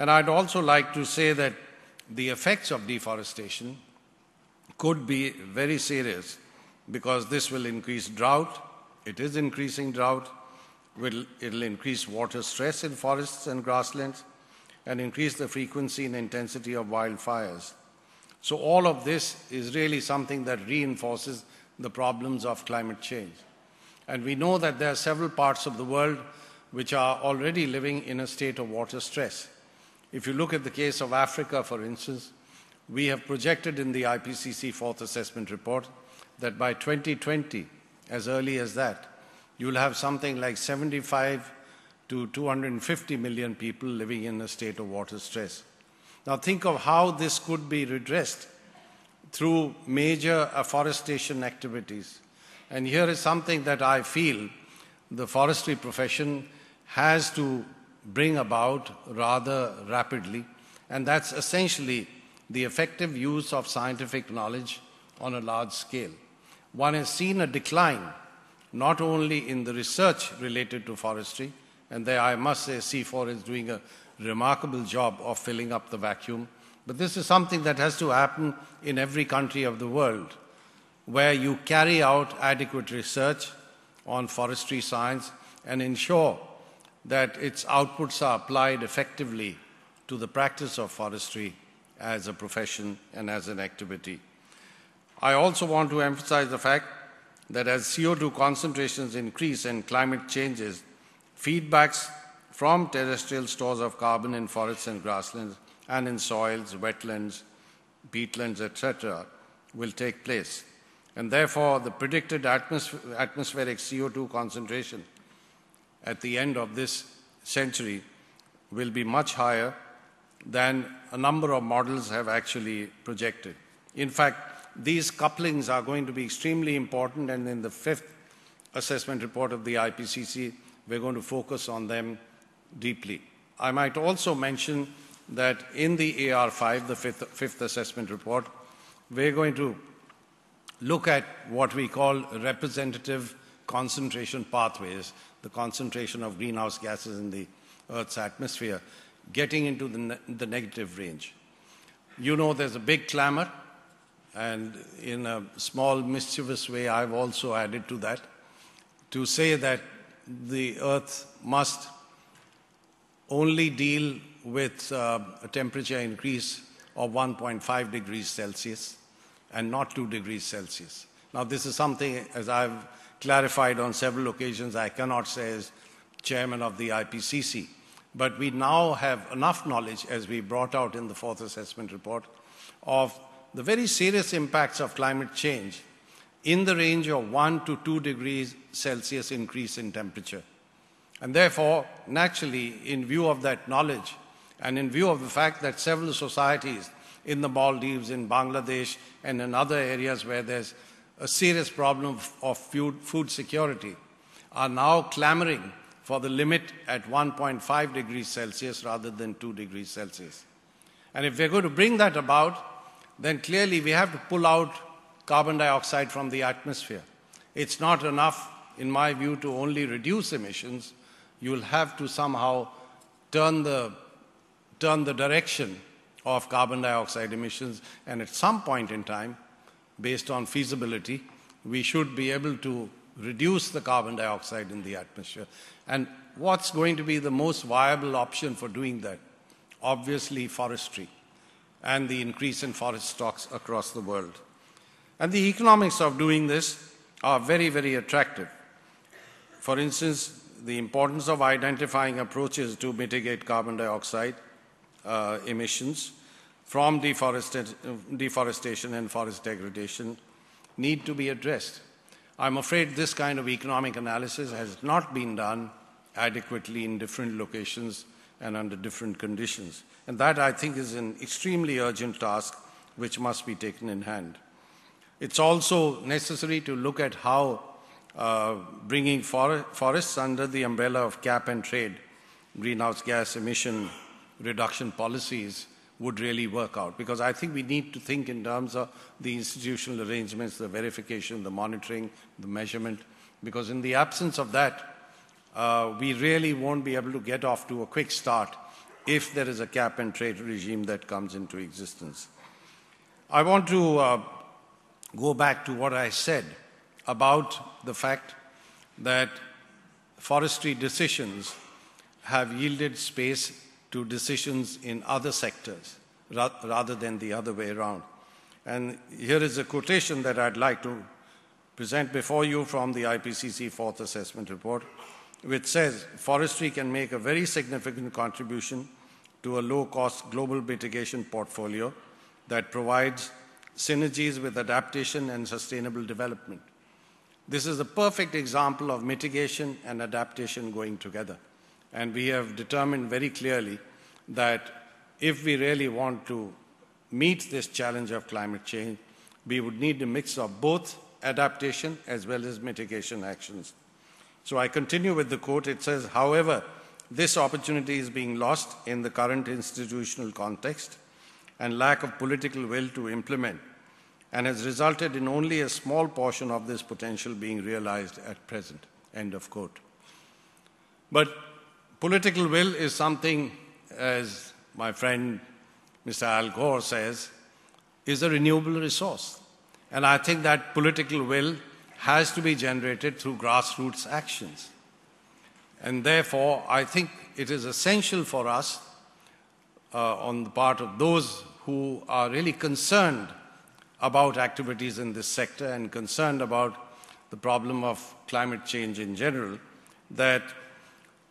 And I'd also like to say that the effects of deforestation could be very serious because this will increase drought. It is increasing drought. it'll increase water stress in forests and grasslands and increase the frequency and intensity of wildfires. So, all of this is really something that reinforces the problems of climate change. And we know that there are several parts of the world which are already living in a state of water stress. If you look at the case of Africa, for instance, we have projected in the IPCC fourth assessment report that by 2020, as early as that, you'll have something like 75 to 250 million people living in a state of water stress. Now think of how this could be redressed through major afforestation activities. And here is something that I feel the forestry profession has to bring about rather rapidly, and that's essentially the effective use of scientific knowledge on a large scale. One has seen a decline not only in the research related to forestry, and there I must say C4 is doing a remarkable job of filling up the vacuum, but this is something that has to happen in every country of the world where you carry out adequate research on forestry science and ensure that its outputs are applied effectively to the practice of forestry as a profession and as an activity. I also want to emphasize the fact that as CO2 concentrations increase and climate changes, feedbacks from terrestrial stores of carbon in forests and grasslands and in soils, wetlands, peatlands, etc., will take place. And therefore, the predicted atmospheric CO2 concentration at the end of this century will be much higher than a number of models have actually projected. In fact, these couplings are going to be extremely important, and in the fifth assessment report of the IPCC, we're going to focus on them deeply. I might also mention that in the AR5, the fifth, fifth assessment report, we're going to look at what we call representative concentration pathways, the concentration of greenhouse gases in the Earth's atmosphere getting into the, ne the negative range. You know, there's a big clamor, and in a small, mischievous way, I've also added to that to say that the Earth must only deal with uh, a temperature increase of 1.5 degrees Celsius and not 2 degrees Celsius. Now, this is something, as I've clarified on several occasions, I cannot say as chairman of the IPCC. But we now have enough knowledge, as we brought out in the fourth assessment report, of the very serious impacts of climate change in the range of 1 to 2 degrees Celsius increase in temperature. And therefore, naturally, in view of that knowledge and in view of the fact that several societies in the Maldives, in Bangladesh, and in other areas where there's a serious problem of food security, are now clamoring for the limit at 1.5 degrees Celsius rather than 2 degrees Celsius. And if we're going to bring that about, then clearly we have to pull out carbon dioxide from the atmosphere. It's not enough, in my view, to only reduce emissions. You'll have to somehow turn the, turn the direction of carbon dioxide emissions. And at some point in time, based on feasibility, we should be able to reduce the carbon dioxide in the atmosphere. And what's going to be the most viable option for doing that? Obviously, forestry and the increase in forest stocks across the world. And the economics of doing this are very, very attractive. For instance, the importance of identifying approaches to mitigate carbon dioxide uh, emissions, from deforestation and forest degradation need to be addressed. I'm afraid this kind of economic analysis has not been done adequately in different locations and under different conditions. And that, I think, is an extremely urgent task which must be taken in hand. It's also necessary to look at how uh, bringing for forests under the umbrella of cap and trade greenhouse gas emission reduction policies would really work out because I think we need to think in terms of the institutional arrangements, the verification, the monitoring, the measurement, because in the absence of that, uh, we really won't be able to get off to a quick start if there is a cap and trade regime that comes into existence. I want to uh, go back to what I said about the fact that forestry decisions have yielded space to decisions in other sectors ra rather than the other way around. And here is a quotation that I'd like to present before you from the IPCC Fourth Assessment Report, which says forestry can make a very significant contribution to a low-cost global mitigation portfolio that provides synergies with adaptation and sustainable development. This is a perfect example of mitigation and adaptation going together. And we have determined very clearly that if we really want to meet this challenge of climate change, we would need a mix of both adaptation as well as mitigation actions. So I continue with the quote. It says, however, this opportunity is being lost in the current institutional context and lack of political will to implement and has resulted in only a small portion of this potential being realized at present. End of quote. But Political will is something, as my friend Mr. Al Gore says, is a renewable resource. And I think that political will has to be generated through grassroots actions. And therefore, I think it is essential for us, uh, on the part of those who are really concerned about activities in this sector and concerned about the problem of climate change in general, that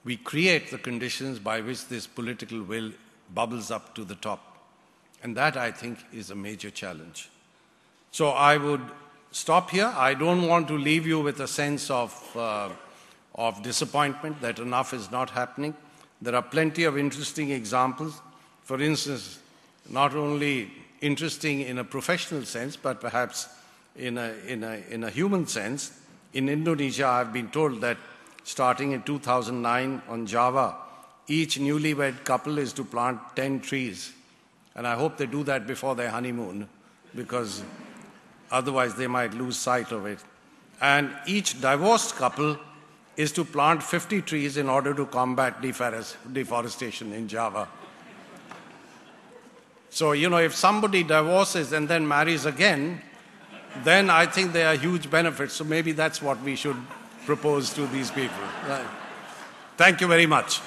we create the conditions by which this political will bubbles up to the top. And that, I think, is a major challenge. So I would stop here. I don't want to leave you with a sense of, uh, of disappointment that enough is not happening. There are plenty of interesting examples. For instance, not only interesting in a professional sense, but perhaps in a, in a, in a human sense. In Indonesia, I've been told that starting in 2009 on Java, each newlywed couple is to plant 10 trees. And I hope they do that before their honeymoon because otherwise they might lose sight of it. And each divorced couple is to plant 50 trees in order to combat deforestation in Java. So, you know, if somebody divorces and then marries again, then I think there are huge benefits. So maybe that's what we should propose to these people. Right. Thank you very much.